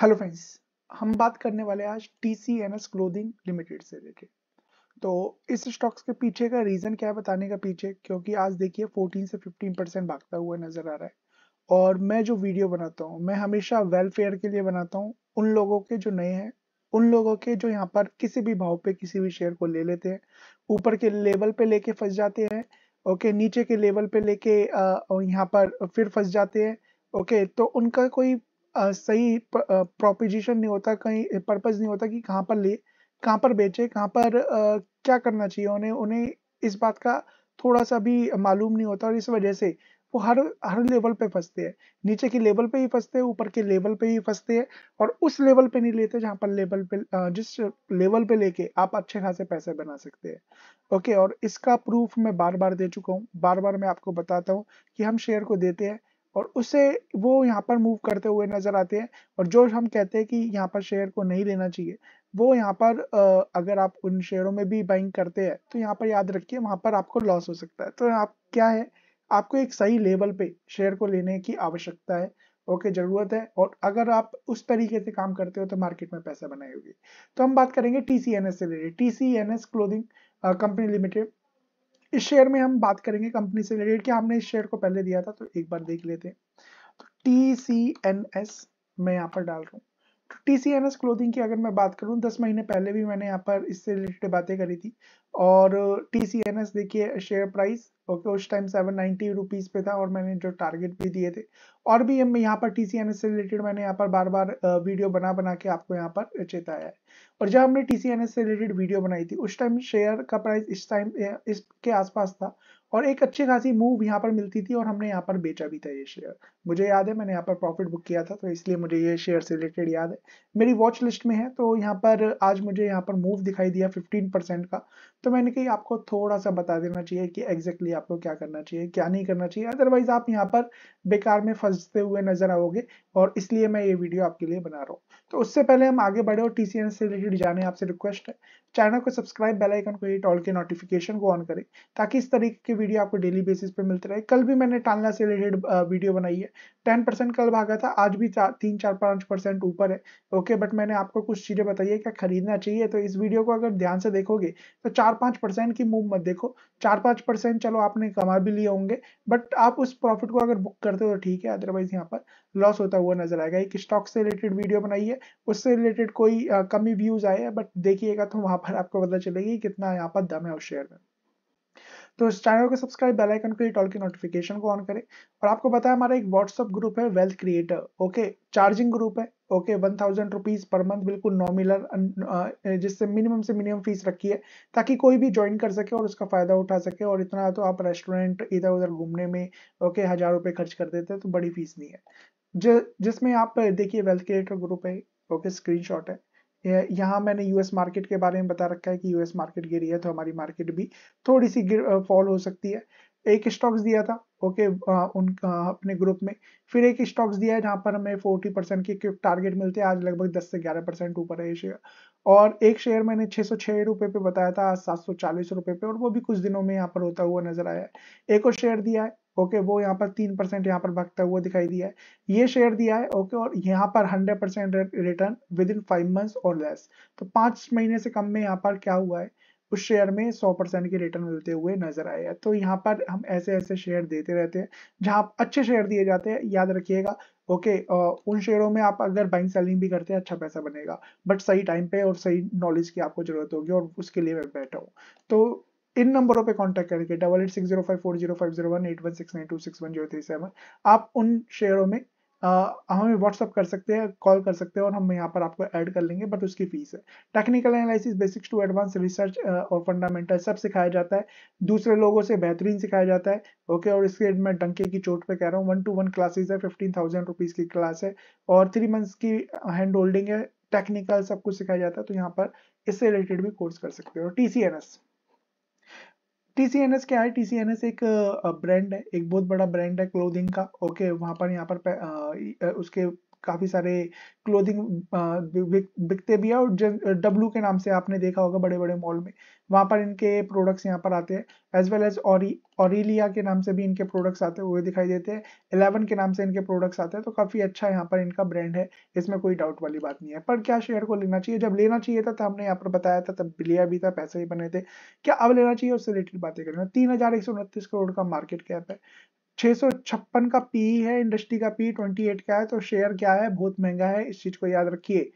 hello friends हम बात करने वाले आज T C N S clothing limited से लेके तो इस स्टॉक्स के पीछे का रीज़न क्या है बताने का पीछे क्योंकि आज देखिए 14 से 15 परसेंट भागता हुआ नज़र आ रहा है और मैं जो वीडियो बनाता हूँ मैं हमेशा वेलफेयर के लिए बनाता हूँ उन लोगों के जो नए हैं उन लोगों के जो यहाँ पर किसी भी भाव पे किसी भी शेयर को ले लेते हैं ऊपर के लेवल पे लेके फंस जाते हैं ओके नीचे के लेवल पे लेके यहाँ पर फिर फंस जाते हैं ओके तो उनका कोई सही प्रोपोजिशन नहीं होता कहीं पर्पज नहीं होता कि कहाँ पर ले कहाँ पर बेचे कहाँ पर आ, क्या करना चाहिए उन्हें उन्हें इस बात का थोड़ा सा भी मालूम नहीं होता और इस वजह से वो हर हर लेवल पे फंसते हैं नीचे के लेवल पे ही फंसते हैं ऊपर के लेवल पे ही फंसते हैं और उस लेवल पे नहीं लेते जहाँ पर लेवल पे जिस लेवल पे लेके आप अच्छे खासे पैसे बना सकते हैं ओके और इसका प्रूफ मैं बार बार दे चुका हूँ बार बार मैं आपको बताता हूँ कि हम शेयर को देते हैं और उसे वो यहाँ पर मूव करते हुए नजर आते हैं और जो हम कहते हैं कि यहाँ पर शेयर को नहीं लेना चाहिए वो यहाँ पर अगर आप उन शेयरों में भी बाइंग करते हैं तो यहाँ पर याद रखिए वहाँ पर आपको लॉस हो सकता है तो आप क्या है आपको एक सही लेवल पे शेयर को लेने की आवश्यकता है ओके okay, जरूरत है और अगर आप उस तरीके से काम करते हो तो मार्केट में पैसा बनाएगी तो हम बात करेंगे टी सी एन एस से related T C N S clothing company limited इस शेयर में हम बात करेंगे कंपनी से रिलेटेड कि हमने इस शेयर को पहले दिया था तो एक बार देख लेते हैं तो टी सी एन एस मैं यहाँ पर डाल रहा हूँ तो T C N S clothing की अगर मैं बात करूँ दस महीने पहले भी मैंने यहाँ पर इससे रिलेटेड बातें करी थी और टी सी एन एस देखिए शेयर प्राइस ओके उस टाइम सेवन नाइनटी रुपीज़ पे था और मैंने जो टारगेट भी दिए थे और भी हम यहाँ पर टी से रिलेटेड मैंने यहाँ पर बार बार वीडियो बना बना के आपको यहाँ पर चेताया है और जब हमने टी से रिलेटेड वीडियो बनाई थी उस टाइम शेयर का प्राइस इस टाइम इसके आसपास था और एक अच्छी खासी मूव यहाँ पर मिलती थी और हमने यहाँ पर बेचा भी था ये शेयर मुझे याद है मैंने यहाँ पर प्रॉफिट बुक किया था तो इसलिए मुझे ये शेयर से रिलेटेड याद है मेरी वॉच लिस्ट में है तो यहाँ पर आज मुझे यहाँ पर मूव दिखाई दिया 15 परसेंट का तो मैंने कही आपको थोड़ा सा बता देना चाहिए कि एग्जैक्टली चाहिए आपको क्या करना चाहिए क्या नहीं करना चाहिए अदरवाइज आप यहाँ पर बेकार में फंसते हुए नजर आओगे और इसलिए मैं ये वीडियो आपके लिए बना रहा हूँ तो उससे पहले हम आगे बढ़े और टीसीएन से रिलेटेड जाने आपसे रिक्वेस्ट है चैनल को सब्सक्राइब बेल आइकन को हिट ऑल के नोटिफिकेशन को ऑन करें ताकि इस तरीके के वीडियो आपको डेली बेसिस पे मिलते रहे कल भी मैंने टालना से रिलेटेड वीडियो बनाई है टेन परसेंट कल भागा था आज भी तीन चार पाँच परसेंट ऊपर है ओके बट मैंने आपको कुछ चीज़ें बताई है क्या खरीदना चाहिए तो इस वीडियो को अगर ध्यान से देखोगे तो चार पाँच की मूव देखो चार पाँच चलो आपने कमा भी लिए होंगे बट आप उस प्रॉफिट को अगर बुक करते हो तो ठीक है अदरवाइज यहाँ पर लॉस होता हुआ नजर आएगा एक स्टॉक से रिलेटेड वीडियो बनाई है उससे रिलेटेड कोई कमी व्यूज आए बट देखिएगा तो वहां पर आपको पता चलेगी कितना यहाँ पर दम है उस शेयर में तो इस चैनल को सब्सक्राइब बेल आइकन को टॉल की नोटिफिकेशन को ऑन करें और आपको पता है हमारा एक व्हाट्सअप ग्रुप है wealth creator okay charging group है okay one thousand rupees per month बिल्कुल नॉमिलर uh, eh, जिससे मिनिमम से मिनिमम फीस रखी है ताकि कोई भी ज्वाइन कर सके और उसका फायदा उठा सके और इतना तो आप रेस्टोरेंट इधर उधर घूमने में ओके हजार रुपए खर्च कर देते हैं तो बड़ी फीस नहीं है जिसमें आप देखिए वेल्थ क्रिएटर ग्रुप है ओके स्क्रीनशॉट है यहाँ मैंने यूएस मार्केट के बारे में बता रखा है कि यूएस मार्केट गिरी है तो हमारी मार्केट भी थोड़ी सी फॉल हो सकती है एक स्टॉक्स दिया था ओके उन अपने ग्रुप में फिर एक स्टॉक्स दिया है जहाँ पर हमें 40 परसेंट के टारगेट मिलते हैं आज लगभग 10 से 11 परसेंट ऊपर है शेयर और एक शेयर मैंने छः सौ छः रुपये पे बताया था आज सात सौ चालीस रुपये पे और वो भी कुछ दिनों में यहाँ पर होता हुआ नजर आया है एक और शेयर दिया है ओके वो यहाँ पर तीन परसेंट यहाँ पर भगता हुआ दिखाई दिया है ये शेयर दिया है ओके और यहाँ पर hundred percent return within five month और लेस तो पांच महीने से कम में यहाँ पर क्या हुआ है उस शेयर में सौ परसेंट के रिटर्न मिलते हुए नजर आए हैं तो यहाँ पर हम ऐसे ऐसे शेयर देते रहते हैं जहाँ अच्छे शेयर दिए जाते हैं याद रखिएगा ओके उन शेयरों में आप अगर बाइंग सेलिंग भी करते हैं अच्छा पैसा बनेगा बट सही टाइम पे और सही नॉलेज की आपको जरूरत होगी और उसके लिए मैं बैठा हूँ तो इन नंबरों पे कांटेक्ट करके double eight six zero five four zero five zero one eight one six nine two six one zero three seven आप उन शेयरों में आ, हमें व्हाट्सअप कर सकते हैं कॉल कर सकते हैं और हम यहाँ पर आपको ऐड कर लेंगे बट उसकी फीस है technical analysis basics to advance research और फंडामेंटल सब सिखाया जाता है दूसरे लोगों से बेहतरीन सिखाया जाता है ओके और इसके मैं डंके की चोट पे कह रहा हूँ वन टू वन क्लासेज है फिफ्टीन थाउजेंड रुपीज़ की क्लास है और थ्री मंथ्स की हैंड होल्डिंग है टेक्निकल सब कुछ सिखाया जाता है तो यहाँ पर इससे रिलेटेड भी कोर्स कर सकते हो T C N S TCNS क्या है टीसीएनएस एक ब्रांड है एक बहुत बड़ा ब्रांड है क्लोथिंग का ओके वहां पर यहाँ पर उसके काफ़ी सारे क्लोथिंग बिकते भी है और डब्लू के नाम से आपने देखा होगा बड़े बड़े मॉल में वहां पर इनके प्रोडक्ट्स यहाँ पर आते हैं एज वेल एज ऑरिलिया के नाम से भी इनके प्रोडक्ट्स आते हुए दिखाई देते हैं इलेवन के नाम से इनके प्रोडक्ट्स आते हैं तो काफ़ी अच्छा यहाँ पर इनका ब्रांड है इसमें कोई डाउट वाली बात नहीं है पर क्या शेयर को लेना चाहिए जब लेना चाहिए था तो हमने यहाँ पर बताया था तब लिया भी था पैसे ही बने थे क्या अब लेना चाहिए उससे रिलेटेड बातें करना तीन करोड़ का मार्केट कैप है 656 का पी है इंडस्ट्री का पी 28 का है तो शेयर क्या है बहुत महंगा है इस चीज को याद रखिए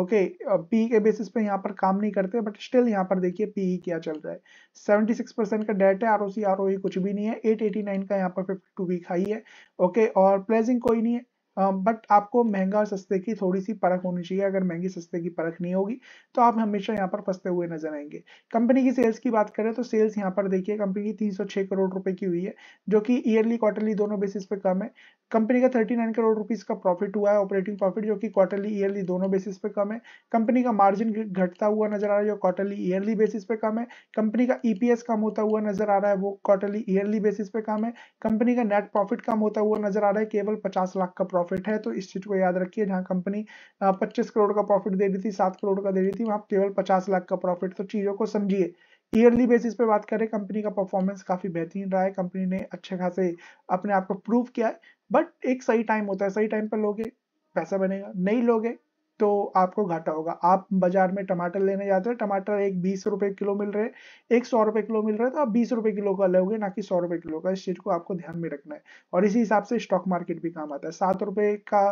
ओके पी के बेसिस पे यहाँ पर काम नहीं करते बट स्टिल यहाँ पर देखिए पीई क्या चल रहा है 76 परसेंट का डेट है आरओसी आरओई e कुछ भी नहीं है 889 का यहाँ पर 52 वीक हाई है ओके और प्लेजिंग कोई नहीं है बट आपको महंगा और सस्ते की थोड़ी सी परख होनी चाहिए अगर महंगी सस्ते की परख नहीं होगी तो आप हमेशा यहाँ पर फंसते हुए नजर आएंगे कंपनी की सेल्स की बात करें तो सेल्स यहाँ पर देखिए कंपनी की 306 करोड़ रुपए की हुई है जो कि ईयरली क्वार्टरली दोनों बेसिस पे कम है कंपनी का 39 करोड़ रुपीज का प्रॉफिट हुआ है ऑपरेटिंग प्रॉफिट जो कि क्वार्टरली ईयरली दोनों बेसिस पे कम है कंपनी का मार्जिन घटता हुआ नजर आ रहा है जो क्वार्टरली ईयरली बेसिस पे कम है कंपनी का ईपीएस e कम होता हुआ नजर आ रहा है वो क्वार्टरली ईयरली बेसिस पे कम है कंपनी का नेट प्रॉफिट कम होता हुआ नजर आ रहा है केवल पचास लाख का प्रॉफिट प्रॉफिट है तो इस चीज को याद रखिए जहां कंपनी पच्चीस करोड़ का प्रॉफिट दे रही थी सात करोड़ का दे रही थी वहां केवल पचास लाख का प्रॉफिट तो चीजों को समझिए ईयरली बेसिस पे बात करें कंपनी का परफॉर्मेंस काफी बेहतरीन रहा है कंपनी ने अच्छे खासे अपने आप को प्रूव किया है बट एक सही टाइम होता है सही टाइम पर लोगे पैसा बनेगा नहीं लोगे तो आपको घाटा होगा आप बाजार में टमाटर लेने जाते हैं टमाटर एक बीस रुपए किलो मिल रहे एक सौ रुपए किलो मिल रहे तो आप बीस रुपए किलो का लोगे ना कि सौ रुपए किलो का इस चीज को आपको ध्यान में रखना है और इसी हिसाब से स्टॉक मार्केट भी काम आता है सात रुपए का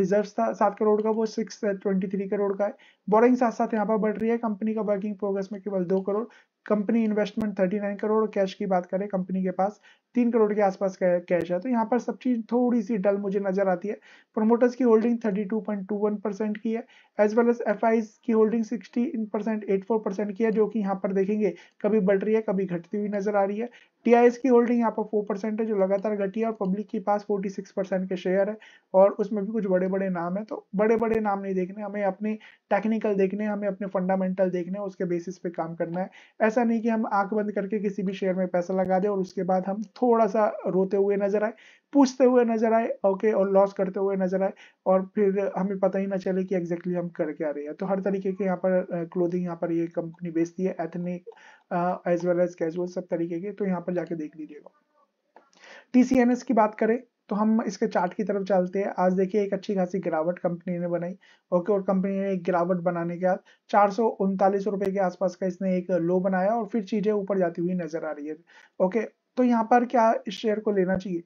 रिजर्व था सात करोड़ का वो सिक्स ट्वेंटी थ्री करोड़ का है बोरिंग साथ साथ यहाँ पर बढ़ रही है कंपनी का वर्किंग प्रोग्रेस में केवल दो crore company investment 39 crore cash की बात करें कंपनी के पास तीन करोड़ के आसपास कैश है तो यहाँ पर सब चीज़ थोड़ी सी डल मुझे नजर आती है प्रोमोटर्स की होल्डिंग 32.21 परसेंट की है एज वेल एज एफ की होल्डिंग 16 परसेंट एट परसेंट की है जो कि यहाँ पर देखेंगे कभी बढ़ रही है कभी घटती हुई नजर आ रही है टीआईएस की होल्डिंग यहाँ पर फोर परसेंट है जो लगातार घटी है और पब्लिक के पास फोर्टी सिक्स परसेंट के शेयर है और उसमें भी कुछ बड़े बड़े नाम है तो बड़े बड़े नाम नहीं देखने हमें अपने टेक्निकल देखने हमें अपने फंडामेंटल देखने उसके बेसिस पे काम करना है ऐसा नहीं कि हम आंख बंद करके किसी भी शेयर में पैसा लगा दें और उसके बाद हम थोड़ा सा रोते हुए नजर आए पूछते हुए नजर आए ओके और लॉस करते हुए नजर आए और फिर हमें पता ही ना चले कि एग्जैक्टली exactly हम कर क्या रहे हैं तो हर तरीके के यहाँ पर क्लोथिंग यहाँ पर ये कंपनी बेचती है ethnic as well as casual सब तरीके के तो यहाँ पर जाके देख लीजिएगा टीसीएनएस की बात करें तो हम इसके चार्ट की तरफ चलते हैं आज देखिए एक अच्छी खासी गिरावट कंपनी ने बनाई ओके और कंपनी ने एक गिरावट बनाने के बाद चार सौ रुपए के आसपास का इसने एक लो बनाया और फिर चीजें ऊपर जाती हुई नजर आ रही है ओके तो यहाँ पर क्या इस शेयर को लेना चाहिए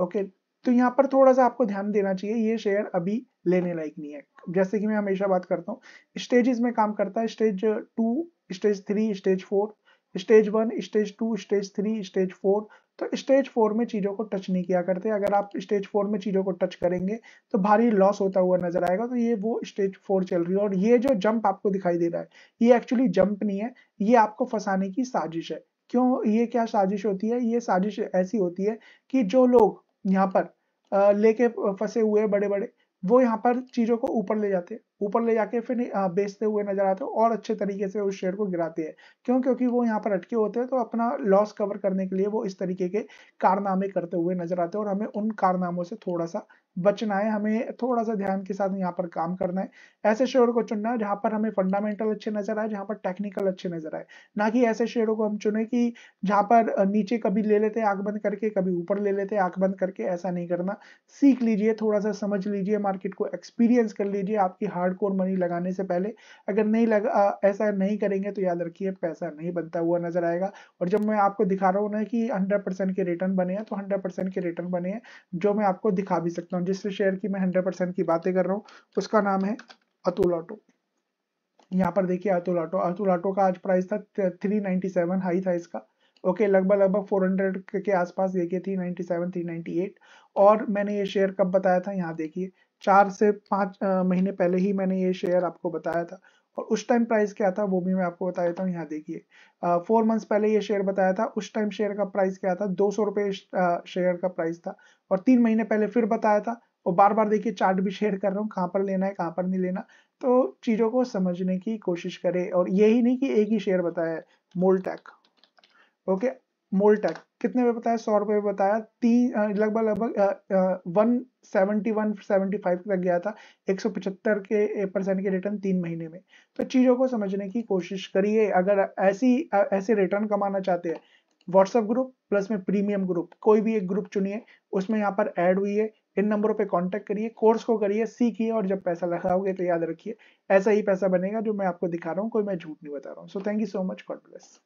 ओके तो यहाँ पर थोड़ा सा आपको ध्यान देना चाहिए ये शेयर अभी लेने लायक नहीं है जैसे कि मैं हमेशा बात करता हूँ स्टेजेस में काम करता है stage two stage three stage four stage one stage two stage three stage four तो स्टेज फोर में चीज़ों को टच नहीं किया करते अगर आप स्टेज फोर में चीज़ों को टच करेंगे तो भारी लॉस होता हुआ नजर आएगा तो ये वो स्टेज फोर चल रही है और ये जो जंप आपको दिखाई दे रहा है ये एक्चुअली जंप नहीं है ये आपको फंसाने की साजिश है क्यों ये क्या साजिश होती है ये साजिश ऐसी होती है कि जो लोग यहाँ पर लेके फंसे हुए बड़े बड़े वो यहाँ पर चीज़ों को ऊपर ले जाते हैं ऊपर ले जाके फिर बेचते हुए नजर आते हैं और अच्छे तरीके से उस शेयर को गिराते हैं क्यों क्योंकि वो यहाँ पर अटके होते हैं तो अपना लॉस कवर करने के लिए वो इस तरीके के कारनामे करते हुए नजर आते हैं और हमें उन कारनामों से थोड़ा सा बचना है हमें थोड़ा सा ध्यान के साथ यहाँ पर काम करना है ऐसे शेयर को चुनना है जहां पर हमें फंडामेंटल अच्छे नजर आए जहां पर टेक्निकल अच्छे नजर आए ना कि ऐसे शेयरों को हम चुने कि जहाँ पर नीचे कभी ले लेते हैं आंख बंद करके कभी ऊपर ले लेते हैं आंख बंद करके ऐसा नहीं करना सीख लीजिए थोड़ा सा समझ लीजिए मार्केट को एक्सपीरियंस कर लीजिए आपकी हार्ड हार्डकोर मनी लगाने से पहले अगर नहीं लगा ऐसा नहीं करेंगे तो याद रखिए पैसा नहीं बनता हुआ नजर आएगा और जब मैं आपको दिखा रहा हूँ ना कि हंड्रेड परसेंट के रिटर्न बने हैं तो हंड्रेड परसेंट के रिटर्न बने हैं जो मैं आपको दिखा भी सकता हूँ जिस शेयर की मैं हंड्रेड की बातें कर रहा हूँ उसका नाम है अतुल ऑटो यहाँ पर देखिए अतुल ऑटो अतुल ऑटो का आज प्राइस था थ्री हाई था इसका ओके लगभग लगभग 400 के आसपास देखिए थी 97, 398 और मैंने ये शेयर कब बताया था यहाँ देखिए चार से पांच महीने पहले ही मैंने ये शेयर आपको बताया था और उस टाइम प्राइस क्या था वो भी मैं आपको बता देता हूँ यहाँ देखिए फोर मंथ्स पहले ये शेयर बताया था उस टाइम शेयर का प्राइस क्या था दो सौ रुपये शेयर का प्राइस था और तीन महीने पहले फिर बताया था और बार बार देखिए चार्ट भी शेयर कर रहा हूँ कहाँ पर लेना है कहाँ पर नहीं लेना तो चीज़ों को समझने की कोशिश करें और यही नहीं कि एक ही शेयर बताया है मोलटेक ओके मोलटेक कितने में बताया सौ रुपए में बताया तीन लगभग लगभग one seventy one seventy five तक गया था एक सौ पचहत्तर के परसेंट के रिटर्न तीन महीने में तो चीज़ों को समझने की कोशिश करिए अगर ऐसी ऐसे रिटर्न कमाना चाहते हैं व्हाट्सएप ग्रुप प्लस में प्रीमियम ग्रुप कोई भी एक ग्रुप चुनिए उसमें यहाँ पर ऐड हुई है इन नंबरों पे कांटेक्ट करिए कोर्स को करिए सीखिए और जब पैसा लगाओगे तो याद रखिए ऐसा ही पैसा बनेगा जो मैं आपको दिखा रहा हूँ कोई मैं झूठ नहीं बता रहा हूँ so thank you so much God bless